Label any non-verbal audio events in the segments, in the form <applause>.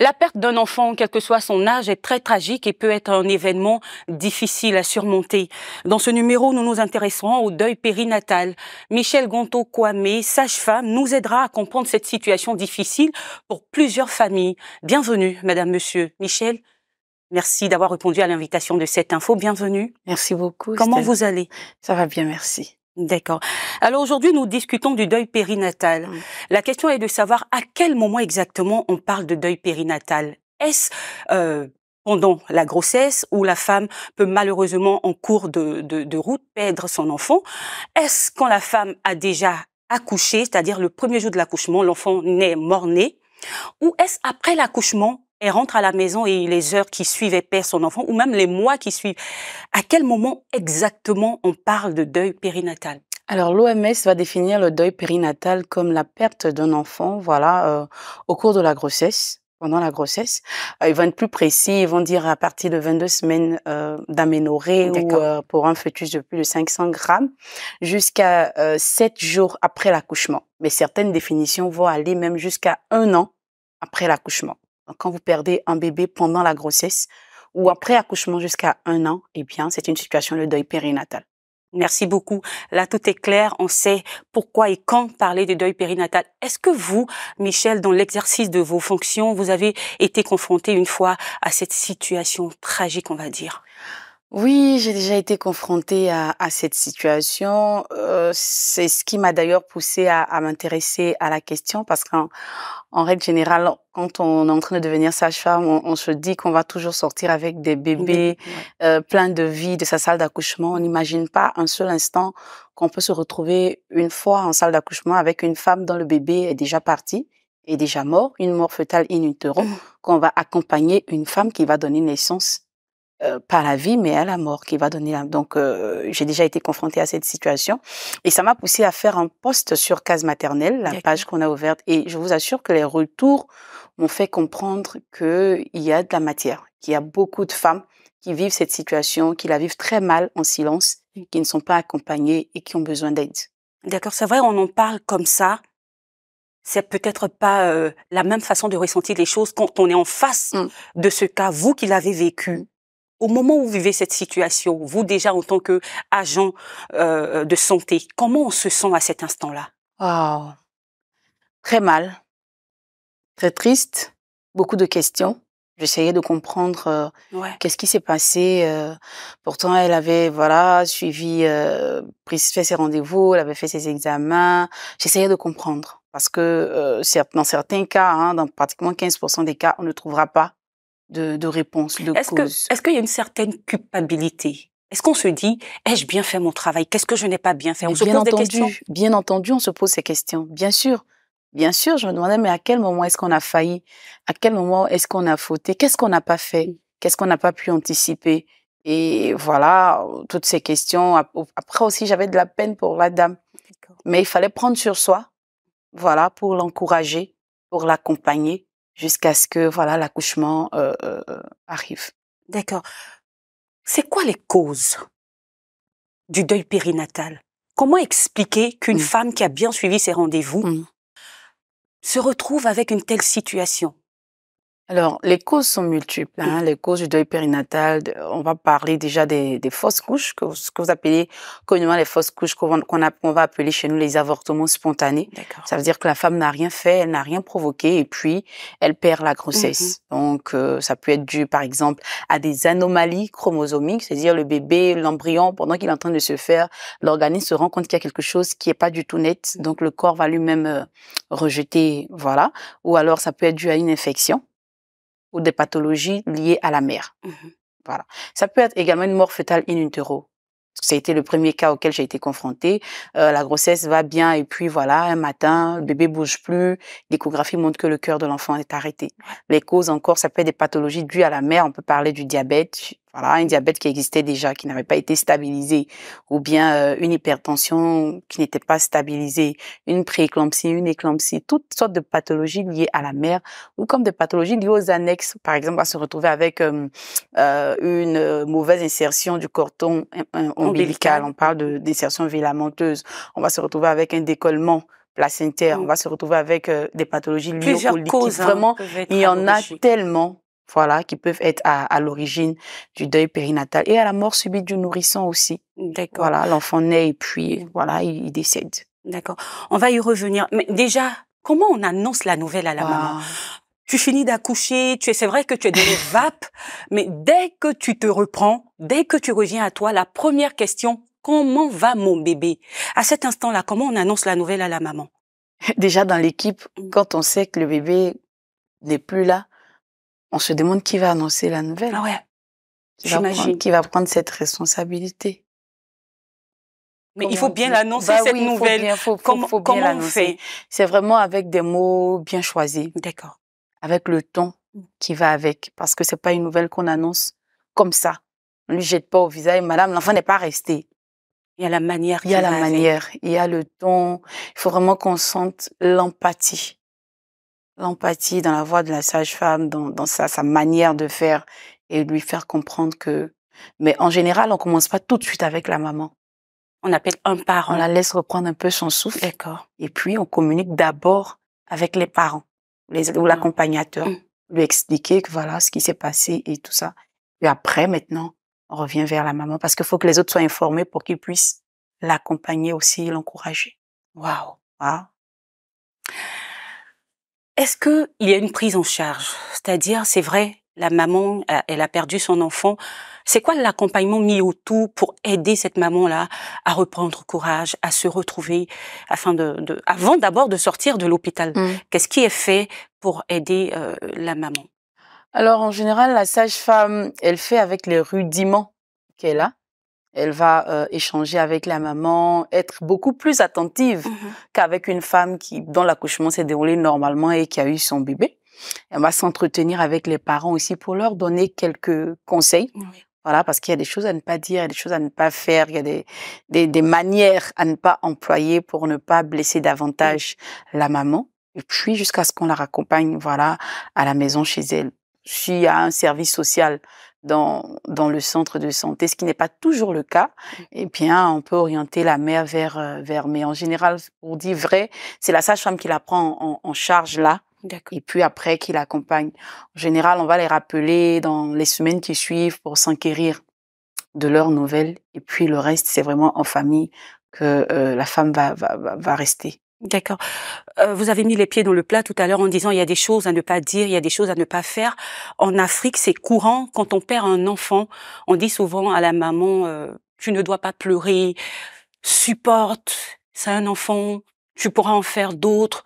La perte d'un enfant, quel que soit son âge, est très tragique et peut être un événement difficile à surmonter. Dans ce numéro, nous nous intéresserons au deuil périnatal. Michel Gonto Kwame, sage-femme, nous aidera à comprendre cette situation difficile pour plusieurs familles. Bienvenue, Madame, Monsieur. Michel, merci d'avoir répondu à l'invitation de cette info. Bienvenue. Merci beaucoup. Comment vous allez Ça va bien, merci. D'accord. Alors aujourd'hui, nous discutons du deuil périnatal. La question est de savoir à quel moment exactement on parle de deuil périnatal. Est-ce euh, pendant la grossesse où la femme peut malheureusement en cours de, de route perdre son enfant Est-ce quand la femme a déjà accouché, c'est-à-dire le premier jour de l'accouchement, l'enfant naît mort-né Ou est-ce après l'accouchement elle rentre à la maison et les heures qui suivent, elle perd son enfant, ou même les mois qui suivent. À quel moment exactement on parle de deuil périnatal alors l'OMS va définir le deuil périnatal comme la perte d'un enfant, voilà, euh, au cours de la grossesse, pendant la grossesse. Euh, ils vont être plus précis, ils vont dire à partir de 22 semaines euh, d'aménorrhée ou pour un fœtus de plus de 500 grammes, jusqu'à 7 jours après l'accouchement. Mais certaines définitions vont aller même jusqu'à un an après l'accouchement quand vous perdez un bébé pendant la grossesse ou après accouchement jusqu'à un an, eh bien, c'est une situation de deuil périnatal. Merci beaucoup. Là, tout est clair. On sait pourquoi et quand parler de deuil périnatal. Est-ce que vous, Michel, dans l'exercice de vos fonctions, vous avez été confronté une fois à cette situation tragique, on va dire oui, j'ai déjà été confrontée à, cette situation. Euh, c'est ce qui m'a d'ailleurs poussée à, m'intéresser à la question parce qu'en règle générale, quand on est en train de devenir sage-femme, on, se dit qu'on va toujours sortir avec des bébés euh, pleins de vie de sa salle d'accouchement. On n'imagine pas un seul instant qu'on peut se retrouver une fois en salle d'accouchement avec une femme dont le bébé est déjà parti est déjà mort, une mort fœtale in mmh. qu'on va accompagner une femme qui va donner naissance euh, pas à la vie, mais à la mort qui va donner la... Donc, euh, j'ai déjà été confrontée à cette situation. Et ça m'a poussée à faire un poste sur case maternelle, la page qu'on a ouverte. Et je vous assure que les retours m'ont fait comprendre qu'il y a de la matière, qu'il y a beaucoup de femmes qui vivent cette situation, qui la vivent très mal en silence, mmh. qui ne sont pas accompagnées et qui ont besoin d'aide. D'accord, c'est vrai, on en parle comme ça, c'est peut-être pas euh, la même façon de ressentir les choses quand on est en face mmh. de ce cas, vous qui l'avez vécu. Mmh. Au moment où vous vivez cette situation, vous déjà en tant qu'agent euh, euh de santé, comment on se sent à cet instant-là oh, Très mal, très triste, beaucoup de questions. J'essayais de comprendre euh, qu'est-ce qui s'est passé. Euh. pourtant, elle avait voilà suivi, fait ses rendez-vous, elle avait fait ses examens. J'essayais de comprendre parce que dans certains cas, hein, dans pratiquement 15% des cas, on ne trouvera pas de, réponse, de est-ce est-ce qu'il y a une certaine culpabilité Est-ce qu'on se dit, eh, ai-je bien fait mon travail Qu'est-ce que je n'ai pas bien fait bien entendu, Bien entendu, on se pose ces questions, bien sûr. Bien sûr, je me demandais, mais à quel moment est-ce qu'on a failli À quel moment est-ce qu'on a fauté Qu'est-ce qu'on n'a pas fait mmh. Qu'est-ce qu'on n'a pas pu anticiper Et voilà, toutes ces questions. Après aussi, j'avais de la peine pour la dame. Mais il fallait prendre sur soi, voilà, pour l'encourager, pour l'accompagner, jusqu'à ce que voilà l'accouchement euh, euh, euh, arrive. D'accord. C'est quoi les causes du deuil périnatal Comment expliquer qu'une mmh. femme qui a bien suivi ses rendez-vous mmh. se retrouve avec une telle situation alors, les causes sont multiples. Hein, les causes du deuil périnatal, on va parler déjà des, des fausses couches, que, ce que vous appelez communément les fausses couches, qu'on va appeler chez nous les avortements spontanés. Ça veut dire que la femme n'a rien fait, elle n'a rien provoqué, et puis elle perd la grossesse. Mmh donc, euh, ça peut être dû, par exemple, à des anomalies chromosomiques, c'est-à-dire le bébé, l'embryon, pendant qu'il est en train de se faire, l'organisme se rend compte qu'il y a quelque chose qui n'est pas du tout net, donc le corps va lui-même euh, rejeter, voilà. Ou alors, ça peut être dû à une infection ou des pathologies liées à la mère. Mmh voilà. Ça peut être également une mort fœtale in utero. Ça a été le premier cas auquel j'ai été confrontée. Euh, la grossesse va bien et puis voilà, un matin, le bébé bouge plus. L'échographie montre que le cœur de l'enfant est arrêté. Les causes encore, ça peut être des pathologies dues à la mère. On peut parler du diabète, voilà, un diabète qui existait déjà, qui n'avait pas été stabilisé, ou bien euh, une hypertension qui n'était pas stabilisée, une prééclampsie, une éclampsie, toutes sortes de pathologies liées à la mère, ou comme des pathologies liées aux annexes, par exemple, à se retrouver avec euh, euh, une mauvaise insertion du cordon ombilical. On parle d'insertion vélamenteuse. On va se retrouver avec un décollement placentaire. On va se retrouver avec des pathologies liées Plusieurs Causes, hein, Vraiment, il y en a tellement voilà, qui peuvent être à, l'origine du deuil périnatal et à la mort subite du nourrisson aussi. D'accord. Voilà, l'enfant naît et puis voilà, il, décède. D'accord. On va y revenir. Mais déjà, comment on annonce la nouvelle à la maman Tu finis d'accoucher, tu es. c'est vrai que tu es dans les <laughs> vapes, mais dès que tu te reprends, dès que tu reviens à toi, la première question, comment va mon bébé À cet instant-là, comment on annonce la nouvelle à la maman Déjà dans l'équipe, mm. quand on sait que le bébé n'est plus là, on se demande qui va annoncer la nouvelle. Ah ouais. Qui va, prendre, cette responsabilité. Mais il faut bien l'annoncer, bah cette nouvelle. comment, faut on C'est vraiment avec des mots bien choisis. D'accord. Avec le ton mm. qui va avec. Parce que c'est pas une nouvelle qu'on annonce comme ça. On ne lui jette pas au visage, madame, l'enfant n'est pas resté. Il y a la manière. Il y a la manière. Il y a le ton. Il faut vraiment qu'on sente l'empathie l'empathie, dans la voix de la sage-femme, dans, sa, manière de faire et lui faire comprendre que. Mais en général, on commence pas tout de suite avec la maman. On appelle un parent. On la laisse reprendre un peu son souffle. D'accord. Et puis, on communique d'abord avec les parents les, ou mmh. l'accompagnateur, mmh. lui expliquer que voilà ce qui s'est passé et tout ça. Et après, maintenant, on revient vers la maman parce qu'il faut que les autres soient informés pour qu'ils puissent l'accompagner aussi, l'encourager. Waouh. Ah. Est-ce qu'il y a une prise en charge C'est-à-dire, c'est vrai, la maman, euh, elle a perdu son enfant. C'est quoi l'accompagnement mis au tout pour aider cette maman-là à reprendre courage, à se retrouver, afin de, de avant d'abord de sortir de l'hôpital mmh. Qu'est-ce qui est fait pour aider euh, la maman Alors en général, la sage-femme, elle fait avec les rudiments qu'elle a elle va euh, échanger avec la maman, être beaucoup plus attentive mhm. qu'avec une femme qui, dont l'accouchement s'est déroulé normalement et qui a eu son bébé. Elle va s'entretenir avec les parents aussi pour leur donner quelques conseils. Voilà, parce qu'il y a des choses à ne pas dire, il a des choses à ne pas faire, il y a des, des, manières à ne pas employer pour ne pas blesser davantage la maman. Et puis, jusqu'à ce qu'on la raccompagne, voilà, à la maison chez elle. S'il y a un service social dans, dans le centre de santé, ce qui n'est pas toujours le cas, mmh. eh bien, on peut orienter la mère vers, euh, vers. Mais en général, pour dire vrai, c'est la sage-femme qui la prend en, charge là. Et puis après, qui l'accompagne. En général, on va les rappeler dans les semaines qui suivent pour s'enquérir de leurs nouvelles. Et puis le reste, c'est vraiment en famille que euh, la femme va, va, va rester. D'accord. Euh, vous avez mis les pieds dans le plat tout à l'heure en disant il y a des choses à ne pas dire, il y a des choses à ne pas faire. En Afrique, c'est courant quand on perd un enfant, on dit souvent à la maman euh, tu ne dois pas pleurer, supporte, c'est un enfant, tu pourras en faire d'autres.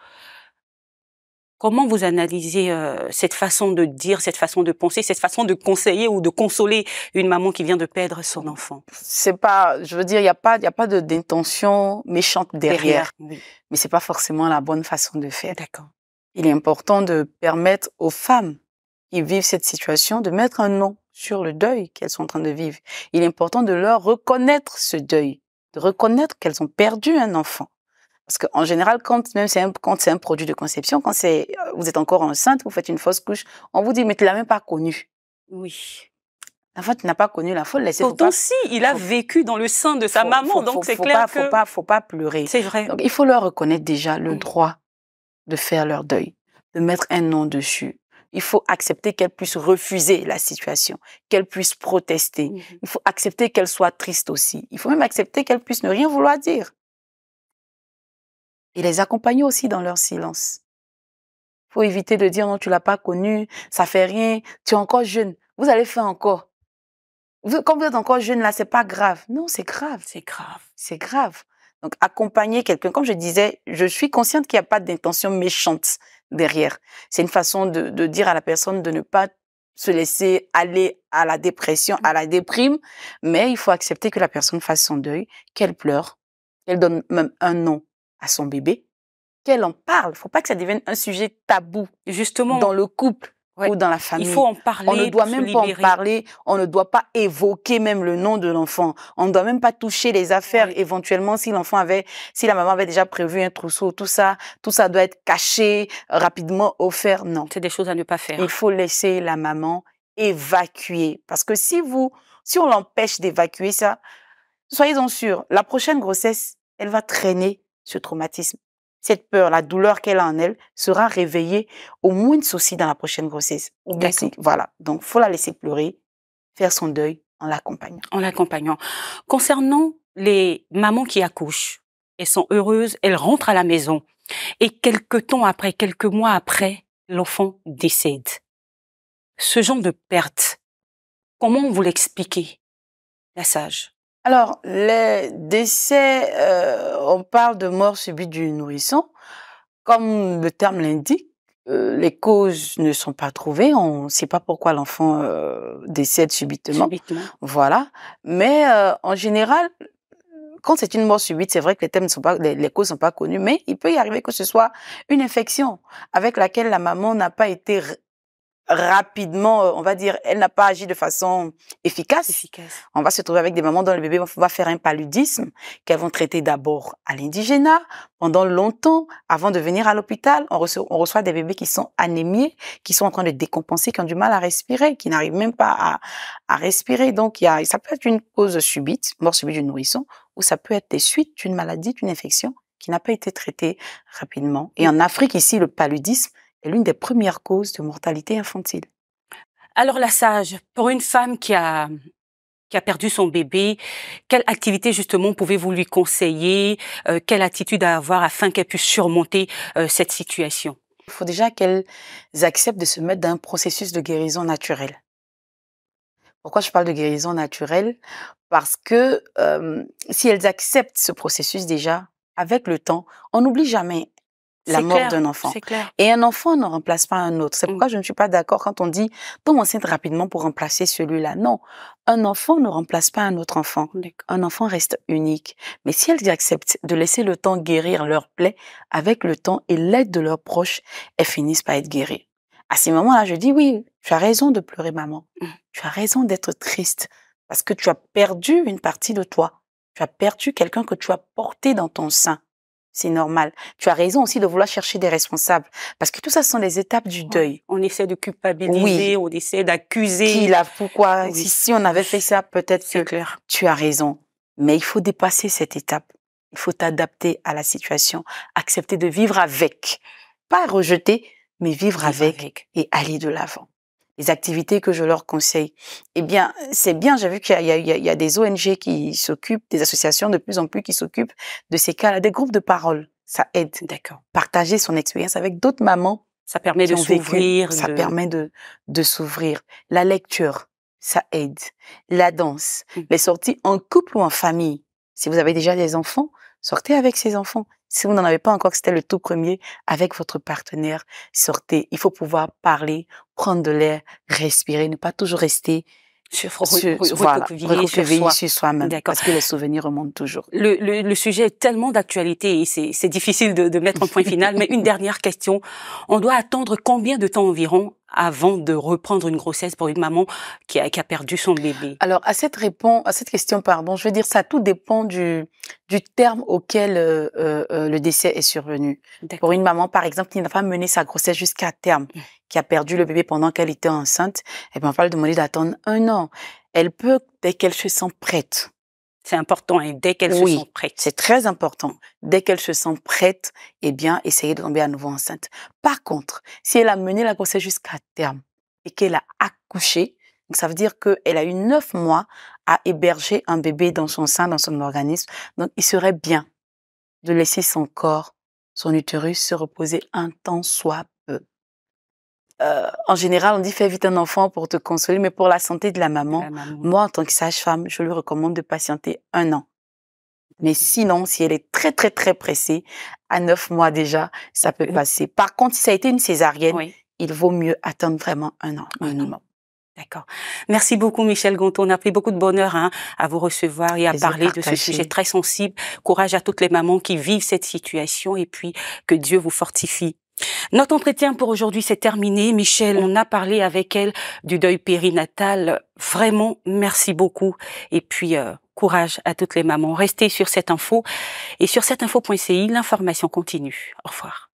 Comment vous analysez euh, cette façon de dire, cette façon de penser, cette façon de conseiller ou de consoler une maman qui vient de perdre son enfant C'est pas, je veux dire, il n'y a pas, il a pas d'intention méchante derrière, Mais ce mais c'est pas forcément la bonne façon de faire. D'accord. Il est important de permettre aux femmes qui vivent cette situation de mettre un nom sur le deuil qu'elles sont en train de vivre. Il est important de leur reconnaître ce deuil, de reconnaître qu'elles ont perdu un enfant parce qu'en général, quand même c'est un, quand c'est un produit de conception, quand c'est, euh, vous êtes encore enceinte, vous faites une fausse couche, on vous dit, mais tu l'as même pas connu. Oui. fait, tu n'as pas connu la folle. Pourtant, si, il a vécu dans le sein de sa maman, donc c'est clair que... Faut pas, faut pas pleurer. C'est vrai. il faut leur reconnaître déjà le droit de faire leur deuil, de mettre un nom dessus. Il faut accepter qu'elle puisse refuser la situation, qu'elle puisse protester. Mmh il faut accepter qu'elle soit triste aussi. Il faut même accepter qu'elle puisse ne rien vouloir dire et les accompagner aussi dans leur silence. Faut éviter de dire non, tu l'as pas connu, ça fait rien, tu es encore jeune, vous allez faire encore. quand vous êtes encore jeune là, c'est pas grave. Non, c'est grave. C'est grave. C'est grave. Donc accompagner quelqu'un, comme je disais, je suis consciente qu'il n'y a pas d'intention méchante derrière. C'est une façon de, de dire à la personne de ne pas se laisser aller à la dépression, à la déprime, mais il faut accepter que la personne fasse son deuil, qu'elle pleure, qu'elle donne même un nom à son bébé, qu'elle en parle. Il Faut pas que ça devienne un sujet tabou. Justement. Dans le couple. ou dans la famille. Il faut en parler. On ne doit même pas en parler. On ne doit pas évoquer même le nom de l'enfant. On ne doit même pas toucher les affaires éventuellement si l'enfant avait, si la maman avait déjà prévu un trousseau, tout ça, tout ça doit être caché, rapidement offert. Non. C'est des choses à ne pas faire. Il faut laisser la maman évacuer. Parce que si vous, si on l'empêche d'évacuer ça, soyez-en sûr, la prochaine grossesse, elle va traîner ce traumatisme, cette peur, la douleur qu'elle a en elle, sera réveillée au moins de souci dans la prochaine grossesse. voilà. Donc, faut la laisser pleurer, faire son deuil en l'accompagnant. En l'accompagnant. Concernant les mamans qui accouchent, elles sont heureuses, elles rentrent à la maison. Et quelques temps après, quelques mois après, l'enfant décède. Ce genre de perte, comment vous l'expliquez, la sage alors, les décès, euh, on parle de mort subite du nourrisson. Comme le terme l'indique, euh, les causes ne sont pas trouvées. On ne sait pas pourquoi l'enfant euh, décède subitement. Voilà. Mais en général, quand c'est une mort subite, c'est vrai que les thèmes sont pas, les causes ne sont pas connues, mais il peut y arriver que ce soit une infection avec laquelle la maman n'a pas été rapidement, euh, on va dire, elle n'a pas agi de façon efficace. On va se trouver avec des mamans dont le bébé va faire un paludisme qu'elles vont traiter d'abord à l'indigénat pendant longtemps avant de venir à l'hôpital. On reçoit, des bébés qui sont anémiés, qui sont en train de décompenser, qui ont du mal à respirer, qui n'arrivent même pas à, respirer. Donc, y a, ça peut être une cause subite, mort subite du nourrisson, ou ça peut être des suites d'une maladie, d'une infection qui n'a pas été traitée rapidement. Et en Afrique, ici, le paludisme, est l'une des premières causes de mortalité infantile. Alors la sage, pour une femme qui a qui a perdu son bébé, quelle activité justement pouvez-vous lui conseiller euh, Quelle attitude à avoir afin qu'elle puisse surmonter euh, cette situation Il faut déjà qu'elles acceptent de se mettre dans un processus de guérison naturelle. Pourquoi je parle de guérison naturelle Parce que euh, si elles acceptent ce processus déjà, avec le temps, on n'oublie jamais la mort d'un enfant. Et un enfant ne remplace pas un autre. C'est mm. pourquoi je ne suis pas d'accord quand on dit tombe enceinte rapidement pour remplacer celui-là. Non, un enfant ne remplace pas un autre enfant. Un enfant reste unique. Mais si elles acceptent de laisser le temps guérir leur plaie, avec le temps et l'aide de leurs proches, elles finissent par être guéries. À ces moments-là, je dis oui, tu as raison de pleurer maman. Mm. Tu as raison d'être triste parce que tu as perdu une partie de toi. Tu as perdu quelqu'un que tu as porté dans ton sein. C'est normal. Tu as raison aussi de vouloir chercher des responsables. Parce que tout ça, ce sont des étapes du deuil. On essaie de culpabiliser, on essaie d'accuser. Qui l'a, pourquoi si, on avait fait ça, peut-être que tu as raison. Mais il faut dépasser cette étape. Il faut t'adapter à la situation, accepter de vivre avec. Pas rejeter, mais vivre, avec, et aller de l'avant les activités que je leur conseille. Eh bien, c'est bien, j'ai vu qu'il y, a des ONG qui s'occupent, des associations de plus en plus qui s'occupent de ces cas-là, des groupes de parole. Ça aide. D'accord. Partager son expérience avec d'autres mamans. Ça permet de s'ouvrir. Ça permet de, de s'ouvrir. La lecture, ça aide. La danse, mmh. les sorties en couple ou en famille. Si vous avez déjà des enfants, sortez avec ces enfants. Si vous n'en avez pas encore, que c'était le tout premier avec votre partenaire, sortez. Il faut pouvoir parler, prendre de l'air, respirer, ne pas toujours rester sur, sur, voilà, sur soi-même, parce que les souvenirs remontent toujours. Le, sujet est tellement d'actualité et c'est difficile de, de mettre un point <laughs> final, mais une dernière question. On doit attendre combien de temps environ avant de reprendre une grossesse pour une maman qui a, qui a perdu son bébé Alors, à cette, réponse, à cette question, pardon, je veux dire, ça tout dépend du, du terme auquel euh, euh, euh, le décès est survenu. Pour une maman, par exemple, qui n'a pas mené sa grossesse jusqu'à terme, mmh. qui a perdu le bébé pendant qu'elle était enceinte, elle eh bien, on pas lui demander d'attendre un an. Elle peut, dès qu'elle se sent prête, c'est important et dès qu'elle se sent prêtes. C'est très important. Dès qu'elle se sent prête, eh bien, essayer de tomber à nouveau enceinte. Par contre, si elle a mené la grossesse jusqu'à terme et qu'elle a accouché, donc ça veut dire qu'elle a eu neuf mois à héberger un bébé dans son sein, dans son organisme. Donc il serait bien de laisser son corps, son utérus se reposer un temps soit euh, en général, on dit fais vite un enfant pour te consoler, mais pour la santé de la maman, moi, en tant que sage-femme, je lui recommande de patienter un an. Mais sinon, si elle est très, très, très pressée, à neuf mois déjà, ça peut euh. passer. Par contre, si ça a été une césarienne, il vaut mieux attendre vraiment un an D'accord. Merci beaucoup, Michel Gonton. On a pris beaucoup de bonheur hein, à vous recevoir et à parler de ce sujet très sensible. Courage à toutes les mamans qui vivent cette situation et puis que Dieu vous fortifie notre entretien pour aujourd'hui s'est terminé. Michel, on a parlé avec elle du deuil périnatal. Vraiment, merci beaucoup. Et puis, euh, courage à toutes les mamans. Restez sur cette info et sur cette info.ci, l'information continue. Au revoir.